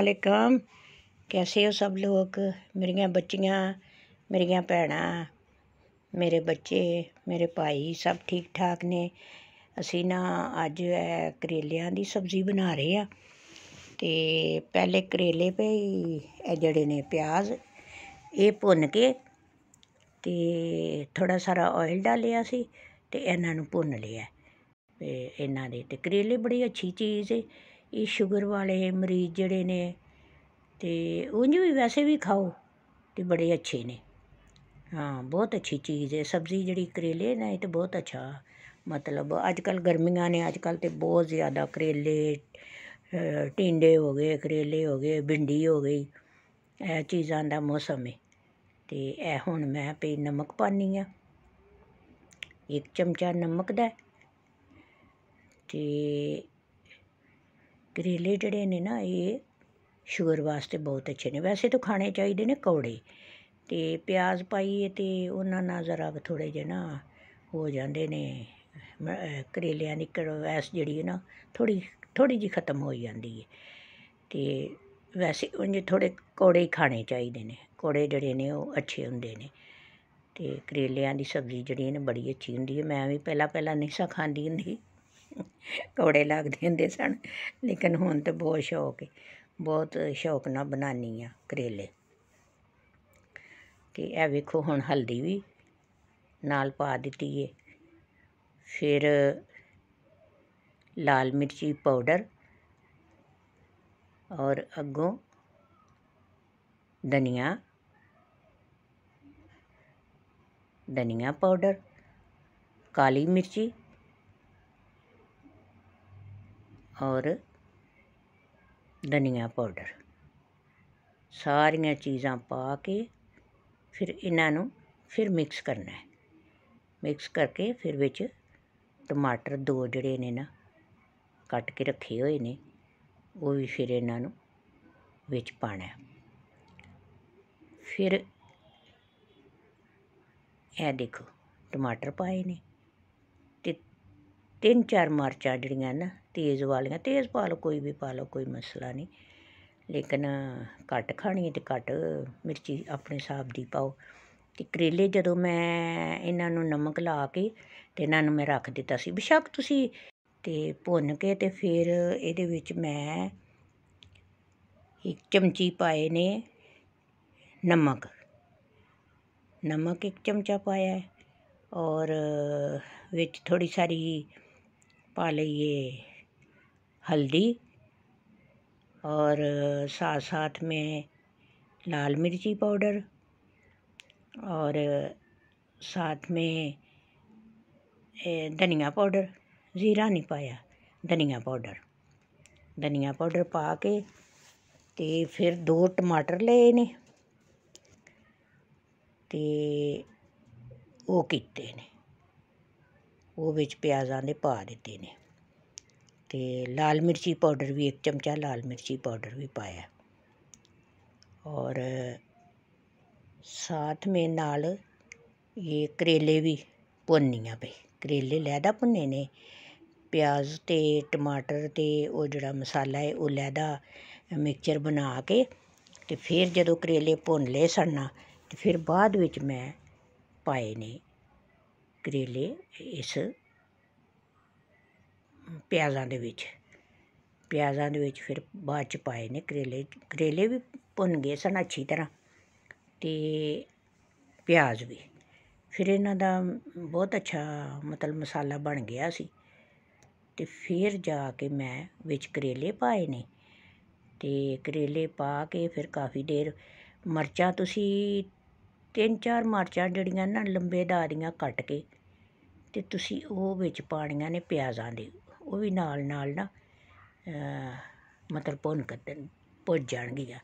ਅਲੈਕਮ ਕਿਵੇਂ ਹੋ ਸਭ ਲੋਕ ਮੇਰੀਆਂ ਬੱਚੀਆਂ ਮੇਰੀਆਂ ਭੈਣਾਂ ਮੇਰੇ ਬੱਚੇ ਮੇਰੇ ਭਾਈ ਸਭ ਠੀਕ ਠਾਕ ਨੇ ਅਸੀਂ ਨਾ ਅੱਜ ਕਰੇਲਿਆਂ ਦੀ ਸਬਜ਼ੀ ਬਣਾ ਰਹੇ ਆ ਤੇ ਪਹਿਲੇ ਕਰੇਲੇ ਭਈ ਇਹ ਜਿਹੜੇ ਨੇ ਪਿਆਜ਼ ਇਹ ਭੁੰਨ ਕੇ ਤੇ ਥੋੜਾ ਸਾਰਾ ਆਇਲ ਡਾਲਿਆ ਸੀ ਤੇ ਇਹਨਾਂ ਨੂੰ ਭੁੰਨ ਲਿਆ ਤੇ ਇਹਨਾਂ ਦੇ ਤੇ ਕਰੇਲੇ ਬੜੀ ਅੱਛੀ ਚੀਜ਼ ਹੈ ਇਹ ਸ਼ੂਗਰ ਵਾਲੇ ਮਰੀਜ਼ ਜਿਹੜੇ ਨੇ ਤੇ ਉਂਝ ਵੀ ਵੈਸੇ ਵੀ ਖਾਓ ਤੇ ਬੜੇ ਅੱਛੇ ਨੇ ਹਾਂ ਬਹੁਤ ਅੱਛੀ ਚੀਜ਼ ਹੈ ਸਬਜ਼ੀ ਜਿਹੜੀ ਕਰੇਲੇ ਨੇ ਇਹ ਤਾਂ ਬਹੁਤ ਅੱਛਾ ਮਤਲਬ ਅੱਜ ਕੱਲ੍ਹ ਗਰਮੀਆਂ ਨੇ ਅੱਜ ਕੱਲ੍ਹ ਤੇ ਬਹੁਤ ਜ਼ਿਆਦਾ ਕਰੇਲੇ ਟਿੰਡੇ ਹੋ ਗਏ ਕਰੇਲੇ ਹੋ ਗਏ ਭਿੰਡੀ ਹੋ ਗਈ ਇਹ ਚੀਜ਼ਾਂ ਦਾ ਮੌਸਮ ਹੈ ਤੇ ਇਹ ਹੁਣ ਮੈਂ ਪਈ ਨਮਕ ਪਾਣੀ ਆ ਇੱਕ ਚਮਚਾ ਨਮਕ ਦਾ ਤੇ ਕਰੇਲੇ ਜਿਹੜੇ ਨੇ ਨਾ ਇਹ ਸ਼ੂਗਰ ਵਾਸਤੇ ਬਹੁਤ ਅੱਛੇ ਨੇ ਵੈਸੇ ਤਾਂ ਖਾਣੇ ਚਾਹੀਦੇ ਨੇ ਕੌੜੇ ਤੇ ਪਿਆਜ਼ ਪਾਈਏ ਤੇ ਉਹਨਾਂ ਨਾਲ ਜ਼ਰਾ ਥੋੜੇ ਜਿਹਾ ਨਾ ਹੋ ਜਾਂਦੇ ਨੇ ਕਰੇਲਿਆਂ ਦੀ ਕੜਵੈਸ ਜਿਹੜੀ ਹੈ ਨਾ ਥੋੜੀ ਥੋੜੀ ਜੀ ਖਤਮ ਹੋ ਜਾਂਦੀ ਹੈ ਤੇ ਵੈਸੇ ਉਹ ਜਿਹੜੇ ਥੋੜੇ ਕੌੜੇ ਖਾਣੇ ਚਾਹੀਦੇ ਨੇ ਕੌੜੇ ਜਿਹੜੇ ਨੇ ਉਹ ਅੱਛੇ ਹੁੰਦੇ ਨੇ ਤੇ ਕਰੇਲਿਆਂ ਦੀ ਸਬਜ਼ੀ ਜਿਹੜੀ ਹੈ ਨਾ ਬੜੀ ਅੱਛੀ ਹੁੰਦੀ ਹੈ ਮੈਂ ਵੀ ਪਹਿਲਾਂ ਪਹਿਲਾਂ ਨਹੀਂ ਸਾ ਖਾਂਦੀ ਹੁੰਦੀ ਕੌੜੇ ਲੱਗਦੇ ਹੁੰਦੇ ਸਨ ਲੇਕਿਨ ਹੁਣ ਤਾਂ ਬਹੁਤ ਸ਼ੌਕ ਹੈ ਬਹੁਤ ਸ਼ੌਕ ਨਾਲ ਬਣਾਨੀ ਆ ਕਰੇਲੇ ਕਿ ਇਹ ਵੇਖੋ ਹੁਣ ਹਲਦੀ ਵੀ ਨਾਲ ਪਾ ਦਿੱਤੀ ਏ ਫਿਰ ਲਾਲ ਮਿਰਚੀ ਪਾਊਡਰ ਔਰ ਅੱਗੋਂ ਧਨੀਆ ਧਨੀਆ ਪਾਊਡਰ ਕਾਲੀ ਮਿਰਚੀ ਔਰ ਧਨੀਆ ਪਾਊਡਰ ਸਾਰੀਆਂ ਚੀਜ਼ਾਂ ਪਾ ਕੇ ਫਿਰ ਇਹਨਾਂ ਨੂੰ ਫਿਰ ਮਿਕਸ ਕਰਨਾ ਹੈ ਮਿਕਸ ਕਰਕੇ ਫਿਰ ਵਿੱਚ ਟਮਾਟਰ ਦੋ ਜਿਹੜੇ ਨੇ ਨਾ ਕੱਟ ਕੇ ਰੱਖੇ ਹੋਏ ਨੇ ਉਹ ਵੀ ਫਿਰ ਇਹਨਾਂ ਨੂੰ ਵਿੱਚ ਪਾਣਾ ਹੈ ਫਿਰ ਇਹ ਦੇਖੋ ਟਮਾਟਰ ਪਾਏ ਨੇ ਤਿੰਨ ਚਾਰ ਮਰਚਾਂ ਜਿਹੜੀਆਂ ਨਾ ਤੇਜ਼ ਵਾਲੀਆਂ ਤੇਜ਼ ਪਾ ਲਓ ਕੋਈ ਵੀ ਪਾ ਲਓ ਕੋਈ ਮਸਲਾ ਨਹੀਂ ਲੇਕਿਨ ਘੱਟ ਖਾਣੀ ਤੇ ਘੱਟ ਮਿਰਚੀ ਆਪਣੇ ਹਿਸਾਬ ਦੀ ਪਾਓ ਤੇ ਕਰੇਲੇ ਜਦੋਂ ਮੈਂ ਇਹਨਾਂ ਨੂੰ ਨਮਕ ਲਾ ਕੇ ਤੇ ਇਹਨਾਂ ਨੂੰ ਮੈਂ ਰੱਖ ਦਿੱਤਾ ਸੀ ਬਿਸ਼ੱਕ ਤੁਸੀਂ ਤੇ ਭੁੰਨ ਕੇ ਤੇ ਫਿਰ ਇਹਦੇ ਵਿੱਚ ਮੈਂ ਇੱਕ ਚਮਚੀ ਪਾਏ ਨੇ ਨਮਕ ਨਮਕ ਇੱਕ ਚਮਚਾ ਪਾਇਆ ਔਰ ਵਿੱਚ ਥੋੜੀ ਸਾਰੀ पहले ये हल्दी और साथ साथ में लाल मिर्ची पाउडर और साथ में धनिया पाउडर ज़ीरा नहीं पाया धनिया पाउडर धनिया पाउडर पा के ਤੇ फिर दो टमाटर ले ने ते वो किते ने ਉਹ ਵਿੱਚ ਪਿਆਜ਼ਾਂ ਦੇ ਪਾ ਦਿੱਤੇ ਨੇ ਤੇ ਲਾਲ ਮਿਰਚੀ ਪਾਊਡਰ ਵੀ ਇੱਕ ਚਮਚਾ ਲਾਲ ਮਿਰਚੀ ਪਾਊਡਰ ਵੀ ਪਾਇਆ ਔਰ ਸਾਥ ਮੇ ਨਾਲ ਇਹ ਕਰੇਲੇ ਵੀ ਭੁੰਨੀਆਂ ਪਏ ਕਰੇਲੇ ਲੈਦਾ ਭੁੰਨੇ ਨੇ ਪਿਆਜ਼ ਤੇ ਟਮਾਟਰ ਤੇ ਉਹ ਜਿਹੜਾ ਮਸਾਲਾ ਹੈ ਉਹ ਲੈਦਾ ਮਿਕਸਚਰ ਬਣਾ ਕੇ ਤੇ ਫਿਰ ਜਦੋਂ ਕਰੇਲੇ ਭੁੰਨ ਲਏ ਸਣਨਾ ਤੇ ਫਿਰ ਬਾਅਦ ਵਿੱਚ ਮੈਂ ਪਾਏ ਨੇ ਕਰੇਲੇ ਇਸ ਪਿਆਜ਼ਾਂ ਦੇ ਵਿੱਚ ਪਿਆਜ਼ਾਂ ਦੇ ਵਿੱਚ ਫਿਰ ਬਾਅਦ 'ਚ ਪਾਏ ਨੇ ਕਰੇਲੇ ਕਰੇਲੇ ਵੀ ਭੁੰਨ ਗਏ ਸਨ ਅੱਛੀ ਤਰ੍ਹਾਂ ਤੇ ਪਿਆਜ਼ ਵੀ ਫਿਰ ਇਹਨਾਂ ਦਾ ਬਹੁਤ ਅੱਛਾ ਮਤਲਬ ਮਸਾਲਾ ਬਣ ਗਿਆ ਸੀ ਤੇ ਫਿਰ ਜਾ ਕੇ ਮੈਂ ਵਿੱਚ ਕਰੇਲੇ ਪਾਏ ਨੇ ਤੇ ਕਰੇਲੇ ਪਾ ਕੇ ਫਿਰ ਕਾਫੀ ਦੇਰ ਮਰਚਾ ਤੁਸੀਂ ਤਿੰਨ ਚਾਰ ਮਰਚਾ ਜਿਹੜੀਆਂ ਨਾ ਲੰਬੇ ਦਾਰੀਆਂ ਕੱਟ ਕੇ ਤੇ ਤੁਸੀਂ ਉਹ ਵਿੱਚ ਪਾਣੀਆਂ ਨੇ ਪਿਆਜ਼ਾਂ ਦੇ ਉਹ ਵੀ ਨਾਲ ਨਾਲ ਨਾ ਮਤਲਬ ਕਰਦੇ ਕੱਢਣ ਭੁੱਜ ਜਾਣਗੀਆਂ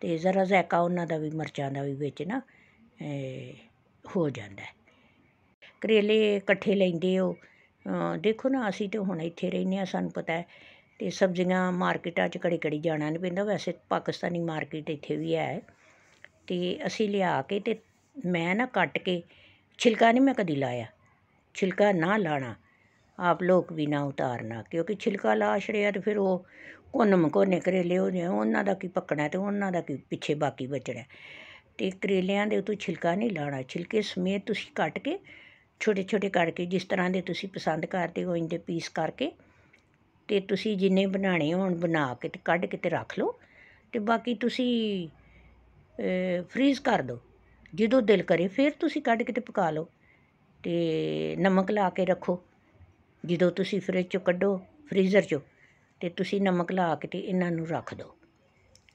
ਤੇ ਜ਼ਰਾ ਜ਼ਾਇਕਾ ਉਹਨਾਂ ਦਾ ਵੀ ਮਿਰਚਾਂ ਦਾ ਵੀ ਵਿੱਚ ਨਾ ਹੋ ਜਾਂਦਾ ਕਰੇਲੇ ਇਕੱਠੇ ਲੈਂਦੇ ਹੋ ਦੇਖੋ ਨਾ ਅਸੀਂ ਤੇ ਹੁਣ ਇੱਥੇ ਰਹਿੰਦੇ ਆ ਸਾਨੂੰ ਪਤਾ ਹੈ ਤੇ ਸਬਜ਼ੀਆਂ ਮਾਰਕੀਟਾਂ 'ਚ ਘੜੀ ਘੜੀ ਜਾਣਾ ਨਹੀਂ ਪੈਂਦਾ ਵੈਸੇ ਪਾਕਿਸਤਾਨੀ ਮਾਰਕੀਟ ਇੱਥੇ ਵੀ ਹੈ ਤੇ ਅਸੀਂ ਲਿਆ ਕੇ ਤੇ ਮੈਂ ਨਾ ਕੱਟ ਕੇ ਛਿਲਕਾ ਨਹੀਂ ਮੈਂ ਕਦੀ ਲਾਇਆ ਛਿਲਕਾ ਨਾ ਲਾਣਾ ਆਪ ਲੋਕ ਵੀ ਨਾ ਉਤਾਰਨਾ ਕਿਉਂਕਿ ਛਿਲਕਾ ਲਾਸ਼ ਰਿਹਾ ਅਤੇ ਫਿਰ ਉਹ ਕੋਨਮ ਕੋਨੇ ਕਰੇਲੇ ਹੋ ਨੇ ਉਹਨਾਂ ਦਾ ਕੀ ਪੱਕਣਾ ਤੇ ਉਹਨਾਂ ਦਾ ਕੀ ਪਿੱਛੇ ਬਾਕੀ ਬਚਣਾ ਤੇ ਕਰੇਲਿਆਂ ਦੇ ਉਤੋਂ ਛਿਲਕਾ ਨਹੀਂ ਲਾਣਾ ਛਿਲਕੇ ਸਮੇਤ ਤੁਸੀਂ ਕੱਟ ਕੇ ਛੋਟੇ ਛੋਟੇ ਕਰਕੇ ਜਿਸ ਤਰ੍ਹਾਂ ਦੇ ਤੁਸੀਂ ਪਸੰਦ ਕਰਦੇ ਹੋ ਇੰਦੇ ਪੀਸ ਕਰਕੇ ਤੇ ਤੁਸੀਂ ਜਿੰਨੇ ਬਣਾਣੇ ਹੋਣ ਬਣਾ ਕੇ ਤੇ ਕੱਢ ਕੇ ਤੇ ਰੱਖ ਲਓ ਤੇ ਬਾਕੀ ਤੁਸੀਂ ਫ੍ਰੀਜ਼ ਕਰ ਦਿਓ ਜਦੋਂ ਦਿਲ ਕਰੇ ਫਿਰ ਤੁਸੀਂ ਕੱਢ ਕੇ ਤੇ ਪਕਾ ਲਓ ਤੇ ਨਮਕ ਲਾ ਕੇ ਰੱਖੋ ਜਦੋਂ ਤੁਸੀਂ ਫਰਿੱਜ 'ਚੋਂ ਕੱਢੋ ਫ੍ਰੀਜ਼ਰ 'ਚੋਂ ਤੇ ਤੁਸੀਂ ਨਮਕ ਲਾ ਕੇ ਤੇ ਇਹਨਾਂ ਨੂੰ ਰੱਖ ਦਿਓ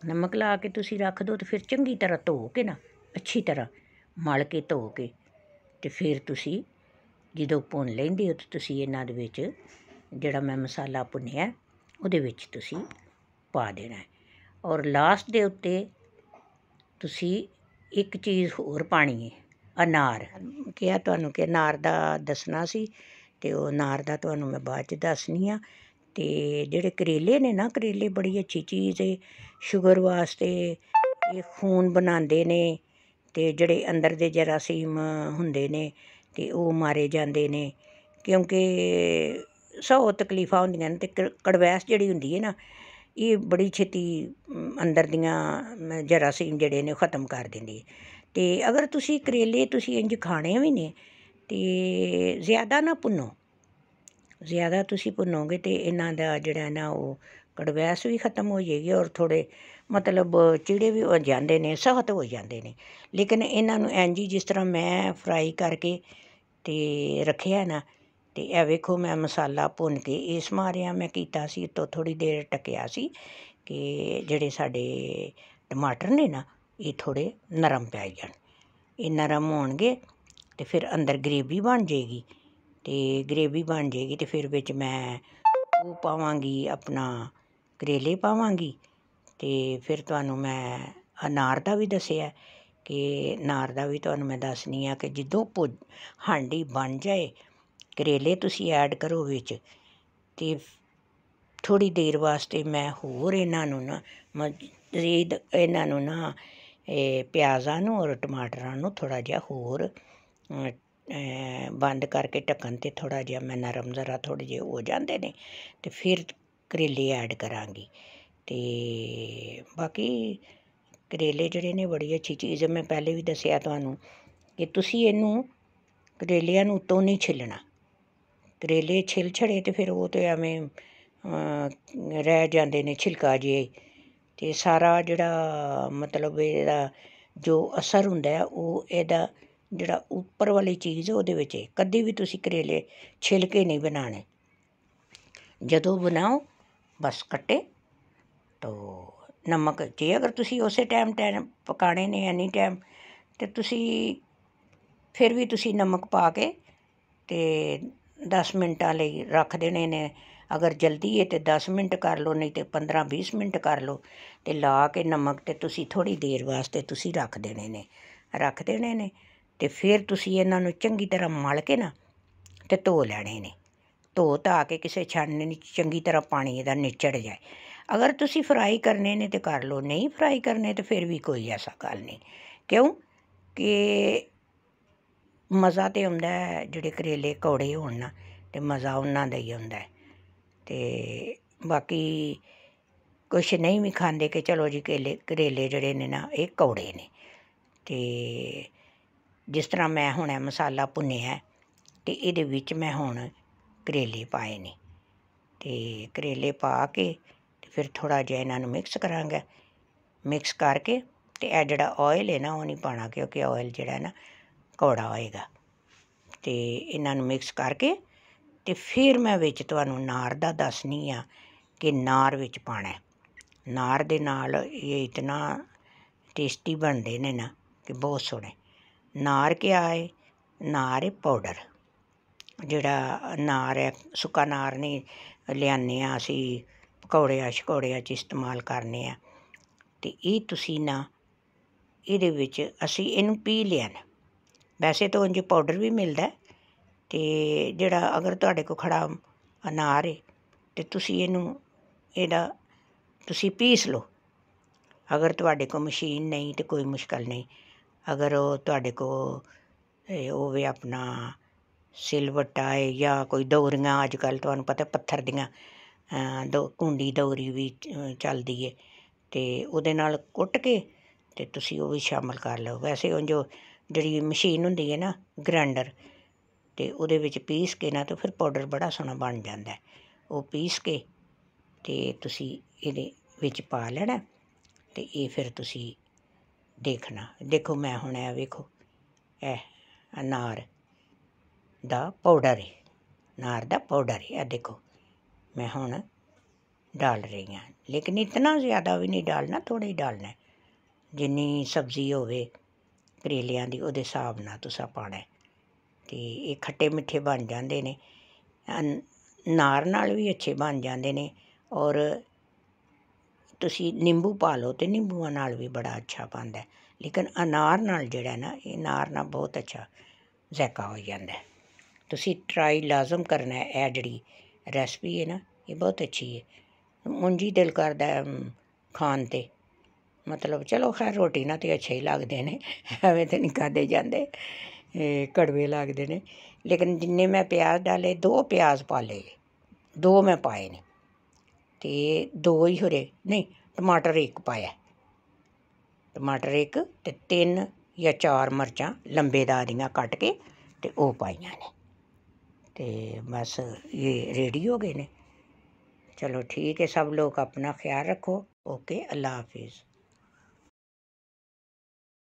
ਨਮਕ ਲਾ ਕੇ ਤੁਸੀਂ ਰੱਖ ਦਿਓ ਤੇ ਫਿਰ ਚੰਗੀ ਤਰ੍ਹਾਂ ਧੋ ਕੇ ਨਾ ਅੱਛੀ ਤਰ੍ਹਾਂ ਮਲ ਕੇ ਧੋ ਕੇ ਤੇ ਫਿਰ ਤੁਸੀਂ ਜਦੋਂ ਭੁੰਨ ਲੈਂਦੇ ਹੋ ਤੁਸੀਂ ਇਹਨਾਂ ਦੇ ਵਿੱਚ ਜਿਹੜਾ ਮੈਂ ਮਸਾਲਾ ਭੁੰਨਿਆ ਉਹਦੇ ਵਿੱਚ ਤੁਸੀਂ ਪਾ ਦੇਣਾ ਔਰ ਲਾਸਟ ਦੇ ਉੱਤੇ ਤੁਸੀਂ ਇੱਕ ਚੀਜ਼ ਹੋਰ ਪਾਣੀ ਹੈ ਅਨਾਰ ਕਿਹਾ ਤੁਹਾਨੂੰ ਕਿ ਅਨਾਰ ਦਾ ਦੱਸਣਾ ਸੀ ਤੇ ਉਹ ਅਨਾਰ ਦਾ ਤੁਹਾਨੂੰ ਮੈਂ ਬਾਅਦ 'ਚ ਦੱਸਦੀ ਆ ਤੇ ਜਿਹੜੇ ਕਰੇਲੇ ਨੇ ਨਾ ਕਰੇਲੇ ਬੜੀ ਅੱਛੀ ਚੀਜ਼ ਹੈ ਸ਼ੂਗਰ ਵਾਸਤੇ ਇਹ ਖੂਨ ਬਣਾਉਂਦੇ ਨੇ ਤੇ ਜਿਹੜੇ ਅੰਦਰ ਦੇ ਜਰਾਸੀਮ ਹੁੰਦੇ ਨੇ ਤੇ ਉਹ ਮਾਰੇ ਜਾਂਦੇ ਨੇ ਕਿਉਂਕਿ ਸੌ ਤਕਲੀਫਾਂ ਹੁੰਦੀਆਂ ਨੇ ਤੇ ਕੜਵੈਸ ਜਿਹੜੀ ਹੁੰਦੀ ਹੈ ਨਾ ਇਹ ਬੜੀ ਛੇਤੀ ਅੰਦਰ ਦੀਆਂ ਜਰਾਸੀਮ ਜਿਹੜੇ ਨੇ ਖਤਮ ਕਰ ਦਿੰਦੀ ਹੈ ਤੇ ਅਗਰ ਤੁਸੀਂ ਕਰੇਲੇ ਤੁਸੀਂ ਇੰਜ ਖਾਣੇ ਵੀ ਨੇ ਤੇ ਜ਼ਿਆਦਾ ਨਾ ਪੁੰਨੋ ਜ਼ਿਆਦਾ ਤੁਸੀਂ ਪੁੰਨੋਗੇ ਤੇ ਇਹਨਾਂ ਦਾ ਜਿਹੜਾ ਨਾ ਉਹ ਕੜਵੈਸ ਵੀ ਖਤਮ ਹੋ ਜਾਏਗੀ ਔਰ ਥੋੜੇ ਮਤਲਬ ਚੀੜੇ ਵੀ ਹੋ ਜਾਂਦੇ ਨੇ ਸਖਤ ਹੋ ਜਾਂਦੇ ਨੇ ਲੇਕਿਨ ਇਹਨਾਂ ਨੂੰ ਐਂ ਹੀ ਜਿਸ ਤਰ੍ਹਾਂ ਮੈਂ ਫਰਾਈ ਕਰਕੇ ਤੇ ਰੱਖਿਆ ਨਾ ਤੇ ਇਹ ਵੇਖੋ ਮੈਂ ਮਸਾਲਾ ਭੁੰਨ ਕੇ ਇਸ ਮਾਰਿਆ ਮੈਂ ਕੀਤਾ ਸੀ ਤੋਂ ਥੋੜੀ ਦੇਰ ਟਕਿਆ ਸੀ ਕਿ ਜਿਹੜੇ ਸਾਡੇ ਟਮਾਟਰ ਨੇ ਨਾ ਇਹ ਥੋੜੇ ਨਰਮ ਪੈ ਜਾਣ ਇਹ ਨਰਮ ਹੋਣਗੇ ਤੇ ਫਿਰ ਅੰਦਰ ਗਰੇਵੀ ਬਣ ਜਾਏਗੀ ਤੇ ਗਰੇਵੀ ਬਣ ਜਾਏਗੀ ਤੇ ਫਿਰ ਵਿੱਚ ਮੈਂ ਉਹ ਪਾਵਾਂਗੀ ਆਪਣਾ ਕਰੇਲੇ ਪਾਵਾਂਗੀ ਤੇ ਫਿਰ ਤੁਹਾਨੂੰ ਮੈਂ ਅਨਾਰ ਦਾ ਵੀ ਦੱਸਿਆ ਕਿ ਨਾਰ ਦਾ ਵੀ ਤੁਹਾਨੂੰ ਮੈਂ ਦੱਸਣੀ ਆ ਕਿ ਜਦੋਂ ਪੁੱਜ ਹਾਂਡੀ ਬਣ ਜਾਏ ਕਰੇਲੇ ਤੁਸੀਂ ਐਡ ਕਰੋ ਵਿੱਚ ਤੇ ਥੋੜੀ ਦੇਰ ਵਾਸਤੇ ਮੈਂ ਹੋਰ ਇਹਨਾਂ ਨੂੰ ਨਾ ਮਜ਼ੀਦ ਇਹਨਾਂ ਨੂੰ ਨਾ ਇਹ ਪਿਆਜ਼ਾਂ ਨੂੰ ਔਰ ਟਮਾਟਰਾਂ ਨੂੰ ਥੋੜ੍ਹਾ ਜਿਹਾ ਹੋਰ ਬੰਦ ਕਰਕੇ ਢੱਕਣ 'ਤੇ ਥੋੜ੍ਹਾ ਜਿਹਾ ਮੈਂ ਨਰਮ ਜ਼ਰਾ ਥੋੜ੍ਹੇ ਜਿਹੇ ਹੋ ਜਾਂਦੇ ਨੇ ਅਤੇ ਫਿਰ ਕਰੇਲੇ ਐਡ ਕਰਾਂਗੀ ਅਤੇ ਬਾਕੀ ਕਰੇਲੇ ਜਿਹੜੇ ਨੇ ਬੜੀ ਅੱਛੀ ਚੀਜ਼ ਹੈ ਮੈਂ ਪਹਿਲੇ ਵੀ ਦੱਸਿਆ ਤੁਹਾਨੂੰ ਕਿ ਤੁਸੀਂ ਇਹਨੂੰ ਕਰੇਲਿਆਂ ਨੂੰ ਉੱਤੋਂ ਨਹੀਂ ਛਿੱਲਣਾ ਕਰੇਲੇ ਛਿਲ ਛੜੇ ਤੇ ਫਿਰ ਉਹ ਤੇ ਐਵੇਂ ਰਹਿ ਜਾਂਦੇ ਨੇ ਛਿਲਕਾ ਜੇ ਅਤੇ ਸਾਰਾ ਜਿਹੜਾ ਮਤਲਬ ਇਹਦਾ ਜੋ ਅਸਰ ਹੁੰਦਾ ਉਹ ਇਹਦਾ ਜਿਹੜਾ ਉੱਪਰ ਵਾਲੀ ਚੀਜ਼ ਉਹਦੇ ਵਿੱਚ ਹੈ ਕਦੇ ਵੀ ਤੁਸੀਂ ਕਰੇਲੇ ਛਿਲਕੇ ਕੇ ਨਹੀਂ ਬਣਾਣੇ ਜਦੋਂ ਬਣਾਓ ਬਸ ਕੱਟੇ ਤੋ ਨਮਕ ਜੇ ਅਗਰ ਤੁਸੀਂ ਉਸੇ ਟਾਈਮ ਟਾਈਮ ਪਕਾਣੇ ਨੇ ਐਨੀ ਟਾਈਮ ਤੇ ਤੁਸੀਂ ਫਿਰ ਵੀ ਤੁਸੀਂ ਨਮਕ ਪਾ ਕੇ ਤੇ 10 ਮਿੰਟਾਂ ਲਈ ਰੱਖ ਦੇਣੇ ਨੇ ਅਗਰ ਜਲਦੀ ਹੈ ਤੇ 10 ਮਿੰਟ ਕਰ ਲਓ ਨਹੀਂ ਤੇ 15 20 ਮਿੰਟ ਕਰ ਲਓ ਤੇ ਲਾ ਕੇ ਨਮਕ ਤੇ ਤੁਸੀਂ ਥੋੜੀ ਦੇਰ ਵਾਸਤੇ ਤੁਸੀਂ ਰੱਖ ਦੇਣੇ ਨੇ ਰੱਖ ਦੇਣੇ ਨੇ ਤੇ ਫਿਰ ਤੁਸੀਂ ਇਹਨਾਂ ਨੂੰ ਚੰਗੀ ਤਰ੍ਹਾਂ ਮਲ ਕੇ ਨਾ ਤੇ ਧੋ ਲੈਣੇ ਨੇ ਧੋ ਧਾ ਕੇ ਕਿਸੇ ਛਾਣਨੇ ਵਿੱਚ ਚੰਗੀ ਤਰ੍ਹਾਂ ਪਾਣੀ ਇਹਦਾ ਨਿਚੜ ਜਾਏ ਅਗਰ ਤੁਸੀਂ ਫਰਾਈ ਕਰਨੇ ਨੇ ਤੇ ਕਰ ਲਓ ਨਹੀਂ ਫਰਾਈ ਕਰਨੇ ਤੇ ਫਿਰ ਵੀ ਕੋਈ ਐਸਾ ਗੱਲ ਨਹੀਂ ਕਿਉਂ ਕਿ ਮਜ਼ਾ ਤੇ ਹੁੰਦਾ ਜਿਹੜੇ ਕਰੇਲੇ ਕੌੜੇ ਹੋਣ ਨਾ ਤੇ ਮਜ਼ਾ ਉਹਨਾਂ ਦਾ ਹੀ ਹੁੰਦਾ ਤੇ ਬਾਕੀ ਕੁਛ ਨਹੀਂ ਵੀ ਖਾਂਦੇ ਕਿ ਚਲੋ ਜੀ ਕੇਲੇ ਕਰੇਲੇ ਜਿਹੜੇ ਨੇ ਨਾ ਇਹ ਕੌੜੇ ਨੇ ਤੇ ਜਿਸ ਤਰ੍ਹਾਂ ਮੈਂ ਹੁਣ ਮਸਾਲਾ ਭੁੰਨਿਆ ਤੇ ਇਹਦੇ ਵਿੱਚ ਮੈਂ ਹੁਣ ਕਰੇਲੇ ਪਾਏ ਨੇ ਤੇ ਕਰੇਲੇ ਪਾ ਕੇ ਤੇ ਫਿਰ ਥੋੜਾ ਜਿਹਾ ਇਹਨਾਂ ਨੂੰ ਮਿਕਸ ਕਰਾਂਗੇ ਮਿਕਸ ਕਰਕੇ ਤੇ ਇਹ ਜਿਹੜਾ ਆਇਲ ਹੈ ਨਾ ਉਹ ਨਹੀਂ ਪਾਣਾ ਕਿਉਂਕਿ ਆਇਲ ਜਿਹੜਾ ਨਾ ਕੌੜਾ ਹੋਏਗਾ ਤੇ ਇਹਨਾਂ ਨੂੰ ਮਿਕਸ ਕਰਕੇ ਤੇ ਫਿਰ ਮੈਂ ਵਿੱਚ ਤੁਹਾਨੂੰ ਨਾਰ ਦਾ ਦੱਸਣੀ ਆ ਕਿ ਨਾਰ ਵਿੱਚ ਪਾਣਾ ਨਾਰ ਦੇ ਨਾਲ ਇਹ ਇਤਨਾ ਟੇਸਟੀ ਬਣਦੇ ਨੇ ਨਾ ਕਿ ਬਹੁਤ ਸੋਹਣੇ ਨਾਰ क्या ਹੈ ਨਾਰ ਪਾਊਡਰ ਜਿਹੜਾ ਨਾਰ ਹੈ ਸੁੱਕਾ ਨਾਰ ਨਹੀਂ ਲਿਆਨੇ ਆ ਅਸੀਂ ਪਕੌੜੇ ਛਕੌੜੇ ਆ 'ਚ ਇਸਤੇਮਾਲ ਕਰਨੇ ਆ ਤੇ ਇਹ ਤੁਸੀਂ ਨਾ ਇਹਦੇ ਵਿੱਚ ਅਸੀਂ ਇਹਨੂੰ ਪੀ ਲਿਆ ਨਾ ਵੈਸੇ ਤਾਂ ਉਂਝ ਪਾਊਡਰ ਵੀ ਮਿਲਦਾ ਤੇ ਜਿਹੜਾ ਅਗਰ ਤੁਹਾਡੇ ਕੋ ਖੜਾ ਅਨਾਰ ਹੈ ਤੇ ਤੁਸੀਂ ਇਹਨੂੰ ਇਹਦਾ ਤੁਸੀਂ ਪੀਸ ਲਓ ਅਗਰ ਤੁਹਾਡੇ ਕੋਲ ਮਸ਼ੀਨ ਨਹੀਂ ਤੇ ਕੋਈ ਮੁਸ਼ਕਲ ਨਹੀਂ ਅਗਰ ਉਹ ਤੁਹਾਡੇ ਕੋਲ ਵੀ ਆਪਣਾ ਸਿਲਵਟਾ ਹੈ ਜਾਂ ਕੋਈ ਦੌਰੀਆਂ ਅੱਜ ਕੱਲ ਤੁਹਾਨੂੰ ਪਤਾ ਪੱਥਰ ਦੀਆਂ ਦੋ ਕੁੰਡੀ ਦੌਰੀ ਵੀ ਚੱਲਦੀ ਹੈ ਤੇ ਉਹਦੇ ਨਾਲ ਕੁੱਟ ਕੇ ਤੇ ਤੁਸੀਂ ਉਹ ਵੀ ਸ਼ਾਮਲ ਕਰ ਲਓ ਵੈਸੇ ਉਹ ਜੋ ਜਿਹੜੀ ਮਸ਼ੀਨ ਹੁੰਦੀ ਹੈ ਨਾ ਗ੍ਰੈਂਡਰ ਤੇ ਉਹਦੇ ਵਿੱਚ ਪੀਸ ਕੇ ਨਾ ਤਾਂ ਫਿਰ ਪਾਊਡਰ ਬੜਾ ਸੋਹਣਾ ਬਣ ਜਾਂਦਾ ਉਹ ਪੀਸ ਕੇ ਤੇ ਤੁਸੀਂ ਇਹਦੇ ਵਿੱਚ ਪਾ ਲੈਣਾ ਤੇ ਇਹ ਫਿਰ ਤੁਸੀਂ ਦੇਖਣਾ ਦੇਖੋ ਮੈਂ ਹੁਣ ਇਹ ਵੇਖੋ ਇਹ ਅਨਾਰ ਦਾ ਪਾਊਡਰ ਹੈ ਅਨਾਰ ਦਾ ਪਾਊਡਰ ਹੈ ਇਹ ਦੇਖੋ ਮੈਂ ਹੁਣ ਡਾਲ ਰਹੀ ਹਾਂ ਲੇਕਿਨ ਇਤਨਾ ਜ਼ਿਆਦਾ ਵੀ ਨਹੀਂ ਡਾਲਣਾ ਥੋੜਾ ਹੀ ਡਾਲਣਾ ਜਿੰਨੀ ਸਬਜ਼ੀ ਹੋਵੇ ਕਰੇਲਿਆਂ ਦੀ ਉਹਦੇ ਹਿਸਾਬ ਨਾਲ ਤੁਸੀਂ ਪਾਣਾ ਤੇ ਇਹ ਖੱਟੇ ਮਿੱਠੇ ਬਣ ਜਾਂਦੇ ਨੇ ਨਾਰ ਨਾਲ ਵੀ ਅੱਛੇ ਬਣ ਜਾਂਦੇ ਨੇ ਔਰ ਤੁਸੀਂ ਨਿੰਬੂ ਪਾ ਲਓ ਤੇ ਨਿੰਬੂਆਂ ਨਾਲ ਵੀ ਬੜਾ ਅੱਛਾ ਬਣਦਾ ਲੇਕਿਨ ਅਨਾਰ ਨਾਲ ਜਿਹੜਾ ਨਾ ਇਹ ਅਨਾਰ ਨਾਲ ਬਹੁਤ ਅੱਛਾ ਜ਼ਾਇਕਾ ਹੋ ਜਾਂਦਾ ਤੁਸੀਂ ਟਰਾਈ ਲਾਜ਼ਮ ਕਰਨਾ ਹੈ ਇਹ ਜਿਹੜੀ ਰੈਸਪੀ ਹੈ ਨਾ ਇਹ ਬਹੁਤ ਅੱਛੀ ਹੈ ਮੁੰਜੀ ਦਿਲ ਕਰਦਾ ਖਾਣ 'ਤੇ ਮਤਲਬ ਚਲੋ ਖੈਰ ਰੋਟੀ ਨਾਲ ਤੇ ਅੱਛੇ ਹੀ ਲੱਗਦੇ ਨੇ ਐਵੇਂ ਤੇ ਨਹੀਂ ਖਾਦੇ ਜਾਂਦੇ ਕੜਵੇ ਲੱਗਦੇ ਨੇ ਲੇਕਿਨ ਜਿੰਨੇ ਮੈਂ ਪਿਆਜ਼ ਡਾਲੇ ਦੋ ਪਿਆਜ਼ ਪਾ ਲਏ ਦੋ ਮੈਂ ਪਾਏ ਨੇ ਤੇ ਦੋ ਹੀ ਹੋਰੇ ਨਹੀਂ ਟਮਾਟਰ ਇੱਕ ਪਾਇਆ ਟਮਾਟਰ ਇੱਕ ਤੇ ਤਿੰਨ ਜਾਂ ਚਾਰ ਮਰਚਾਂ ਲੰਬੇ ਦੀਆਂ ਕੱਟ ਕੇ ਤੇ ਉਹ ਪਾਈਆਂ ਨੇ ਤੇ ਬਸ ਇਹ ਰੈਡੀ ਹੋ ਗਏ ਨੇ ਚਲੋ ਠੀਕ ਹੈ ਸਭ ਲੋਕ ਆਪਣਾ ਖਿਆਲ ਰੱਖੋ ਓਕੇ ਅੱਲਾਹ ਹਾਫਿਜ਼